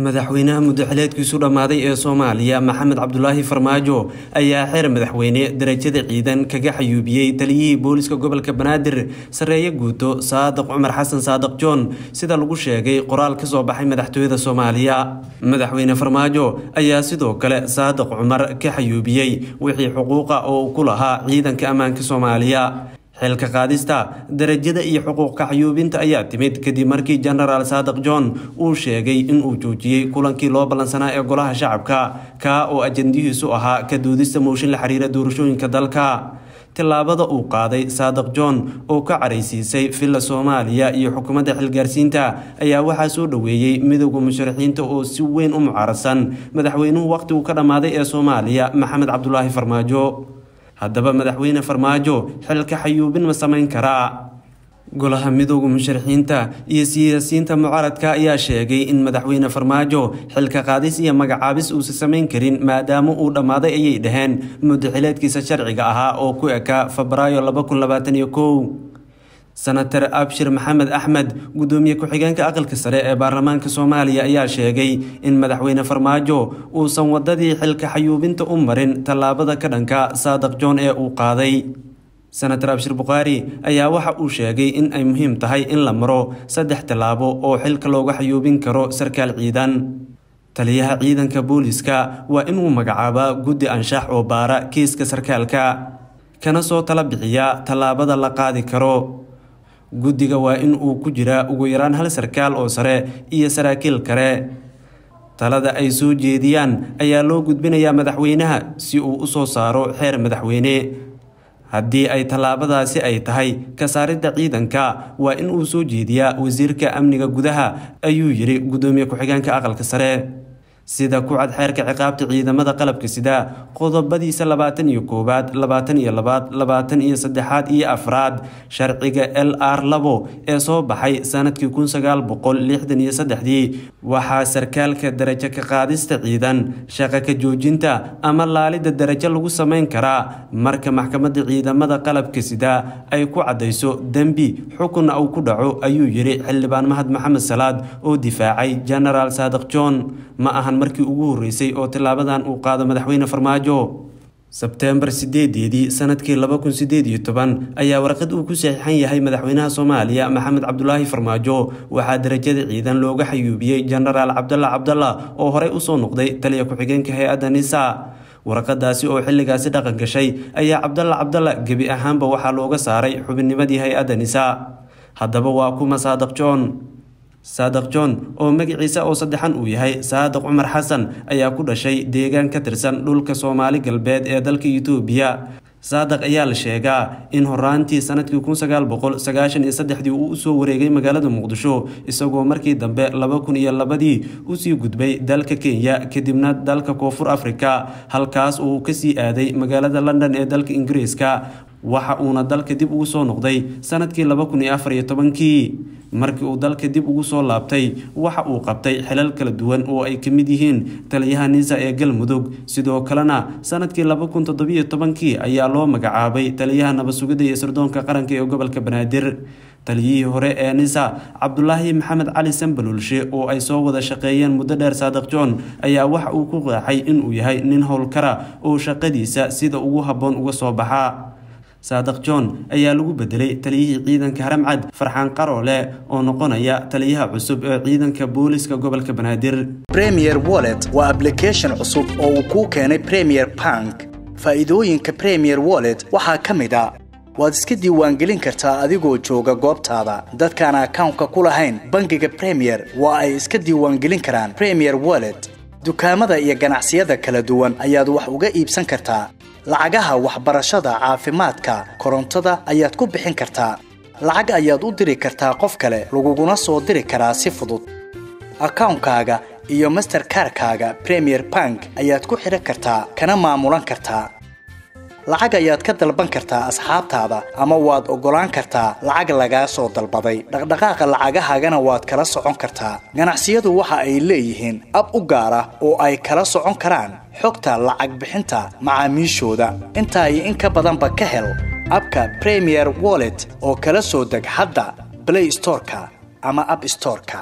madaxweynaha muddaxileedkiisu dhammaaday ee soomaaliya maxamed cabdulaahi farmaajo ayaa xeer madaxweyne darajada ciidan kaga xayuubiyey taliyihii booliska gobolka banaadir sarreeye guuto saadiq cumar xasan saadiq john sida lagu sheegay qoraal ka soo baxay madaxtooyada soomaaliya madaxweyne farmaajo ayaa sidoo kale saadiq cumar ka xayuubiyey wixii xuquuqa oo ku lahaa ciidanka ammaanka soomaaliya xilka qaadista darajada iyo xuquuq kaxyuubinta ayaa timid kadib markii jenaraal saadiq john uu sheegay inuu joojiyey kulankii loo ballansanaa ee golaha shacabka kaa oo ajandihiisu ahaa ka duudista mooshin la xiriira doorashooyinka dalka tillaabada uu qaaday saadiq john oo ka caraysiisay villa soomaaliya iyo xukuumadda xilgaarsiinta ayaa waxaa soo dhoweeyey midowda musharaxiinta oo si weyn u mucaarsan madaxweynuhu wakhtiguu ka dhammaaday ee soomaaliya maxamed cabdulaahi farmaajo haddaba madaxweyne farmaajo xilka xayuubin ma samayn karaa golaha midooda musharaxiinta iyo siyaasiyiinta mucaaradka ayaa sheegay in madaxweyne farmaajo xilka qaadis iyo magacaabis uusa samayn karin maadaama uu dhammaaday ayay dhaheen muddaxileedkiisa sharciga ahaa oo ku eka febraayo laba kun labaatan iyo senatar abshir maxamed axmed gudoomiye ku-xigeenka aqalka sare ee baarlamaanka soomaaliya ayaa sheegay in madaxweyne farmaajo uusan wadadii xilka xayuubinta u marin tallaabada ka dhanka saadaq joon ee uu qaaday senatar abshir bukhaari ayaa waxa uu sheegay in ay muhiim tahay in la maro saddex tallaabo oo xilka looga xayuubin karo sarkaal ciidan taliyaha ciidanka booliska waa inuu magacaabaa guddi anshax oo baara kiiska sarkaalka kana soo tala bixiya tallaabada la qaadi karo guddiga waa in uu ku jiraa ugu yaraan hal sarkaal oo sare iyo saraakiil kale talada ay soo jeediyaan ayaa loo gudbinayaa madaxweynaha si uu u soo saaro xeer madaxweyne haddii ay tallaabadaasi ay tahay ka saaridda ciidanka waa in uu soo jeediyaa wasiirka amniga gudaha ayuu yidhi guddoomiye ku-xigeenka aqalka sare sida ku cad xeerka ciqaabta ciidamada qalabka sida qodobadiisa labaatan iyo koowaad labaatan iyo labaad labaatan iyo saddexaad iyo afraad sharciga l r labo ee soo baxay sanadkii kun sagaal boqol lixdan iyo saddexdii waxaa sarkaalka darajo ka qaadista ciidan shaqo ka joojinta ama laalida darajo lagu samayn karaa marka maxkamadda ciidamada qalabka sida ay ku caddayso dembi xukunna uu ku dhaco ayuu yidhi xildhibaan mahad maxamed salaad oo difaacay genaraal saadiq john ma ahan markii ugu horreysay oo tillaabadan uu qaado madaxweyne farmaajo sebteembar sideedeedii sanadkii laba kun sideed iyo toban ayaa warqad uu ku saxiixan yahay madaxweynaha soomaaliya maxamed cabdulaahi farmaajo waxaa darajada ciidan looga xayuubiyey jenaraal cabdalla cabdalla oo horey usoo noqday taliya ku-xigeenka hay-adda nisa warqadaasi oo xilligaasi dhaqan gashay ayaa cabdalla cabdalla gebi ahaanba waxaa looga saaray xubinnimadii hay-adda nisa haddaba waa ku masaadaq joon saadaq john oo magaciisa oo saddexan uu yahay saadaq cumar xasan ayaa ku dhashay deegaan ka tirsan dhulka soomaali galbeed ee dalka itoobiya saadaq ayaa la sheegaa in horaantii sanadkii kun sagaal boqol sagaashan iyo saddexdii uu usoo wareegay magaalada muqdisho isagoo markii dambe laba kun iyo labadii usii gudbay dalka kenya kadibna dalka koonfur afrika halkaas uu kasii aaday magaalada london ee dalka ingiriiska waxa uuna dalka dib ugu soo noqday sanadkii laba kun iyo afar iyo tobankii markii uu dalka dib ugu soo laabtay waxa uu qabtay xilal kala duwan oo ay ka mid yihiin taliyaha nisa ee galmudug sidoo kalena sanadkii kii ayaa loo magacaabay taliyaha nabadsugidda iyo sirdoonka qaranka ee gobolka banaadir taliyihii hore ee nisa cabdulaahi maxamed cali sambalulshe oo ay soo wada shaqeeyeen muddo dheer saadiq john ayaa waxa uu ku qeexay inuu yahay nin howlkara oo shaqadiisa sida ugu habboon uga soo baxaa saadiq john ayaa lagu bedelay taliyihii ciidanka haramcad farxaan qaroole oo noqonaya taliyaha cusub ee ciidanka booliska gobolka banaadir premier wallet waa ablication cusub oo uu kuu keenay premier bank faa'iidooyinka premier wallet waxaa ka mid a ah. waad iska diiwaangelin kartaa adigoo jooga goobtaada dadkaan akawnka ku lahayn bangiga premier waa ay iska diiwaangelin karaan premier wallet dukaamada iyo ganacsiyada kala duwan ayaad wax uga iibsan kartaa lacagaha waxbarashada caafimaadka korontada ayaad ku bixin kartaa lacag ayaad u diri kartaa qof kale laguguna soo diri karaa si fudud akawnkaaga iyo master masterkarkaaga premier bank ayaad ku xidhan kartaa kana maamulan kartaa lacag ayaad ka dalban kartaa asxaabtaada ama waad ogolaan kartaa lacag lagaa soo dalbaday dhaqdhaqaaqa lacagahagana waad kala socon kartaa ganacsiyadu waxa ay leeyihiin ab u gaar ah oo ay kala socon karaan xogta lacag bixinta macaamiishooda intaa in ka badanba ka hel abka premier wallet oo kala soo deg hadda blay storeka ama ab storeka